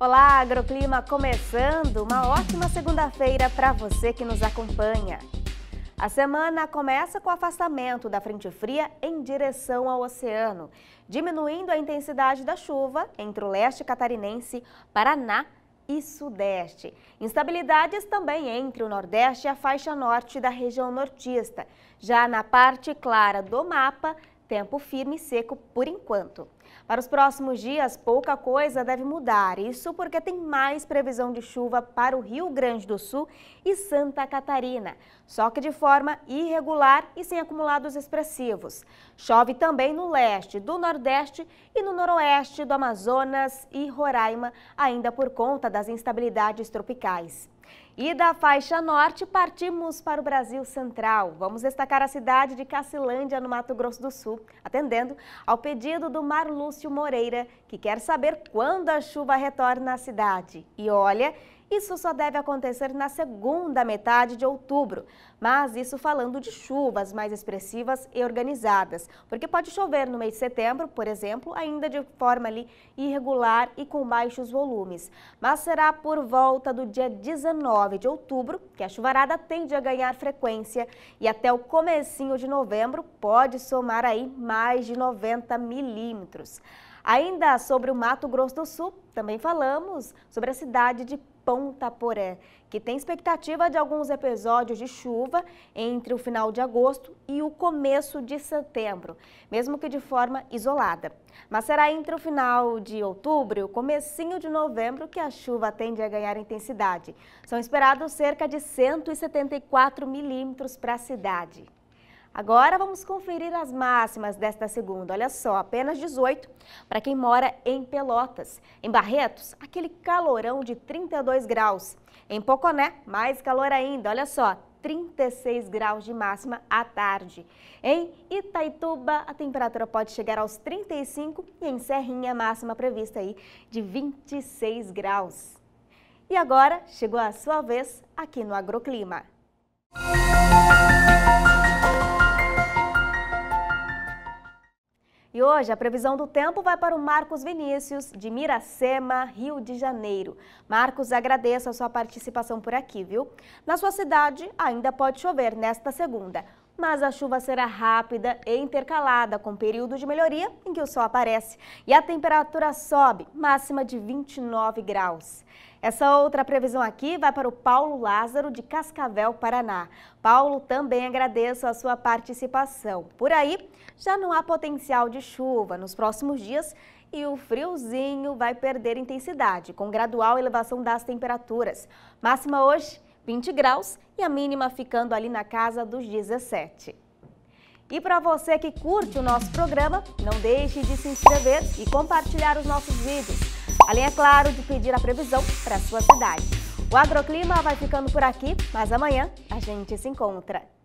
Olá, Agroclima começando! Uma ótima segunda-feira para você que nos acompanha. A semana começa com o afastamento da frente fria em direção ao oceano, diminuindo a intensidade da chuva entre o leste catarinense, Paraná e sudeste. Instabilidades também entre o nordeste e a faixa norte da região nortista. Já na parte clara do mapa, Tempo firme e seco por enquanto. Para os próximos dias, pouca coisa deve mudar. Isso porque tem mais previsão de chuva para o Rio Grande do Sul e Santa Catarina, só que de forma irregular e sem acumulados expressivos. Chove também no leste, do nordeste e no noroeste do Amazonas e Roraima, ainda por conta das instabilidades tropicais. E da faixa norte, partimos para o Brasil central. Vamos destacar a cidade de Cacilândia, no Mato Grosso do Sul, atendendo ao pedido do Marlúcio Moreira, que quer saber quando a chuva retorna à cidade. E olha isso só deve acontecer na segunda metade de outubro, mas isso falando de chuvas mais expressivas e organizadas, porque pode chover no mês de setembro, por exemplo, ainda de forma ali irregular e com baixos volumes. Mas será por volta do dia 19 de outubro que a chuvarada tende a ganhar frequência e até o comecinho de novembro pode somar aí mais de 90 milímetros. Ainda sobre o Mato Grosso do Sul, também falamos sobre a cidade de Ponta Poré, que tem expectativa de alguns episódios de chuva entre o final de agosto e o começo de setembro, mesmo que de forma isolada. Mas será entre o final de outubro e o comecinho de novembro que a chuva tende a ganhar intensidade. São esperados cerca de 174 milímetros para a cidade. Agora vamos conferir as máximas desta segunda. Olha só, apenas 18 para quem mora em Pelotas. Em Barretos, aquele calorão de 32 graus. Em Poconé, mais calor ainda. Olha só, 36 graus de máxima à tarde. Em Itaituba, a temperatura pode chegar aos 35 e em Serrinha, a máxima prevista aí de 26 graus. E agora chegou a sua vez aqui no Agroclima. E hoje a previsão do tempo vai para o Marcos Vinícius, de Miracema, Rio de Janeiro. Marcos, agradeço a sua participação por aqui, viu? Na sua cidade ainda pode chover nesta segunda, mas a chuva será rápida e intercalada, com período de melhoria em que o sol aparece. E a temperatura sobe, máxima de 29 graus. Essa outra previsão aqui vai para o Paulo Lázaro, de Cascavel, Paraná. Paulo, também agradeço a sua participação. Por aí, já não há potencial de chuva nos próximos dias e o friozinho vai perder intensidade, com gradual elevação das temperaturas. Máxima hoje, 20 graus e a mínima ficando ali na casa dos 17. E para você que curte o nosso programa, não deixe de se inscrever e compartilhar os nossos vídeos além, é claro, de pedir a previsão para sua cidade. O agroclima vai ficando por aqui, mas amanhã a gente se encontra.